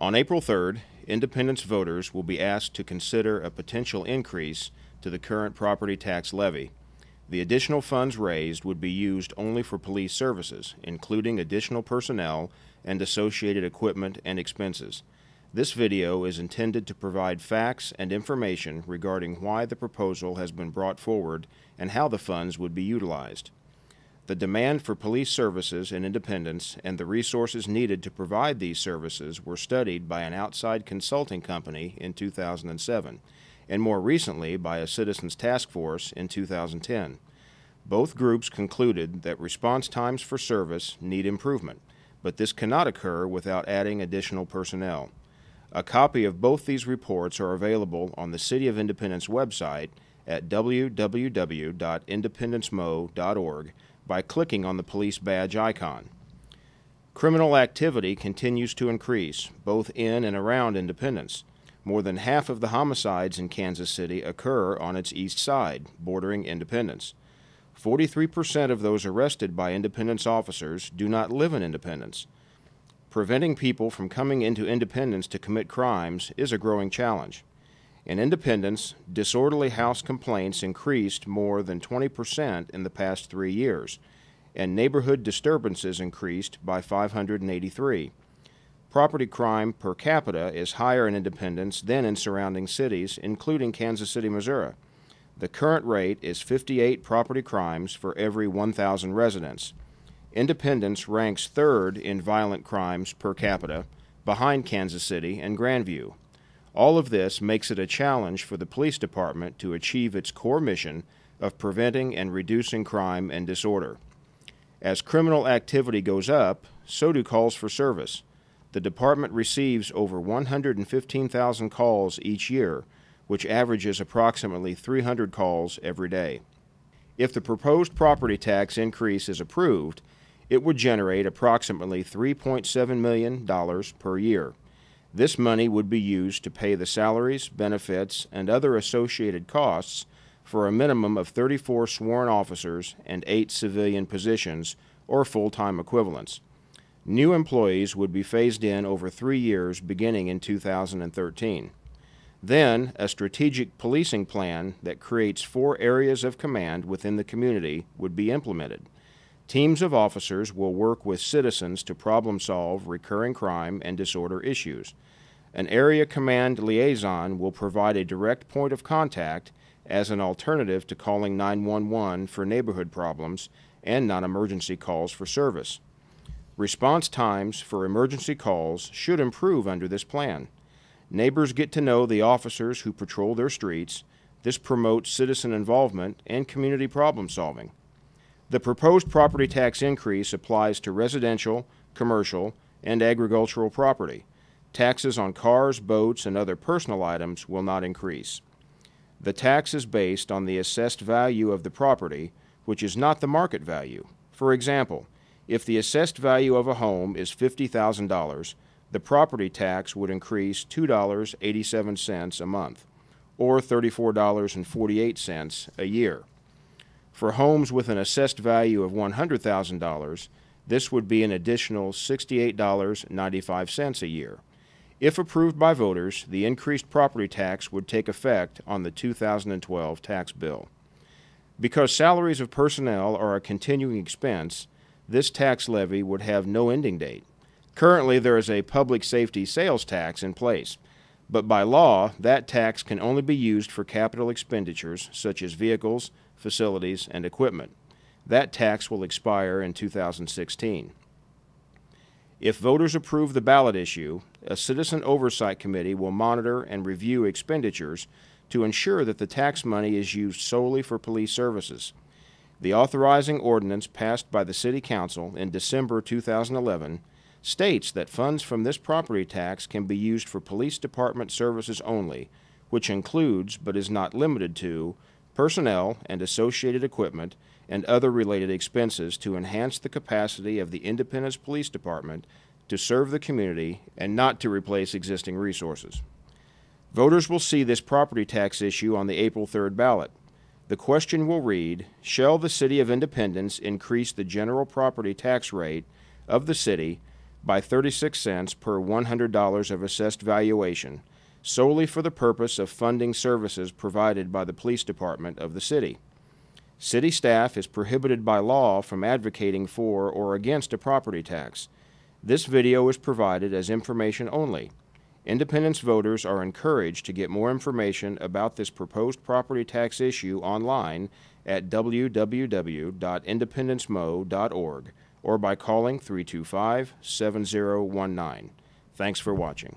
On April 3rd, independence voters will be asked to consider a potential increase to the current property tax levy. The additional funds raised would be used only for police services, including additional personnel and associated equipment and expenses. This video is intended to provide facts and information regarding why the proposal has been brought forward and how the funds would be utilized. The demand for police services and independence and the resources needed to provide these services were studied by an outside consulting company in 2007 and more recently by a citizens task force in 2010. Both groups concluded that response times for service need improvement, but this cannot occur without adding additional personnel. A copy of both these reports are available on the City of Independence website at www.independencemo.org by clicking on the police badge icon. Criminal activity continues to increase, both in and around Independence. More than half of the homicides in Kansas City occur on its east side, bordering Independence. 43% of those arrested by Independence officers do not live in Independence. Preventing people from coming into Independence to commit crimes is a growing challenge. In Independence, disorderly house complaints increased more than 20% in the past three years, and neighborhood disturbances increased by 583. Property crime per capita is higher in Independence than in surrounding cities, including Kansas City, Missouri. The current rate is 58 property crimes for every 1,000 residents. Independence ranks third in violent crimes per capita, behind Kansas City and Grandview. All of this makes it a challenge for the police department to achieve its core mission of preventing and reducing crime and disorder. As criminal activity goes up, so do calls for service. The department receives over 115,000 calls each year, which averages approximately 300 calls every day. If the proposed property tax increase is approved, it would generate approximately $3.7 million per year. This money would be used to pay the salaries, benefits, and other associated costs for a minimum of 34 sworn officers and 8 civilian positions, or full time equivalents. New employees would be phased in over three years beginning in 2013. Then, a strategic policing plan that creates four areas of command within the community would be implemented. Teams of officers will work with citizens to problem solve recurring crime and disorder issues. An area command liaison will provide a direct point of contact as an alternative to calling 911 for neighborhood problems and non emergency calls for service. Response times for emergency calls should improve under this plan. Neighbors get to know the officers who patrol their streets. This promotes citizen involvement and community problem solving. The proposed property tax increase applies to residential, commercial, and agricultural property. Taxes on cars, boats, and other personal items will not increase. The tax is based on the assessed value of the property, which is not the market value. For example, if the assessed value of a home is $50,000, the property tax would increase $2.87 a month, or $34.48 a year. For homes with an assessed value of $100,000, this would be an additional $68.95 a year. If approved by voters, the increased property tax would take effect on the 2012 tax bill. Because salaries of personnel are a continuing expense, this tax levy would have no ending date. Currently, there is a public safety sales tax in place, but by law, that tax can only be used for capital expenditures such as vehicles, facilities, and equipment. That tax will expire in 2016. If voters approve the ballot issue, a Citizen Oversight Committee will monitor and review expenditures to ensure that the tax money is used solely for police services. The authorizing ordinance passed by the City Council in December 2011 states that funds from this property tax can be used for police department services only, which includes, but is not limited to, personnel and associated equipment, and other related expenses to enhance the capacity of the Independence Police Department to serve the community and not to replace existing resources. Voters will see this property tax issue on the April 3rd ballot. The question will read Shall the City of Independence increase the general property tax rate of the city by 36 cents per $100 of assessed valuation? solely for the purpose of funding services provided by the police department of the city. City staff is prohibited by law from advocating for or against a property tax. This video is provided as information only. Independence voters are encouraged to get more information about this proposed property tax issue online at www.independencemo.org or by calling 325 7019. Thanks for watching.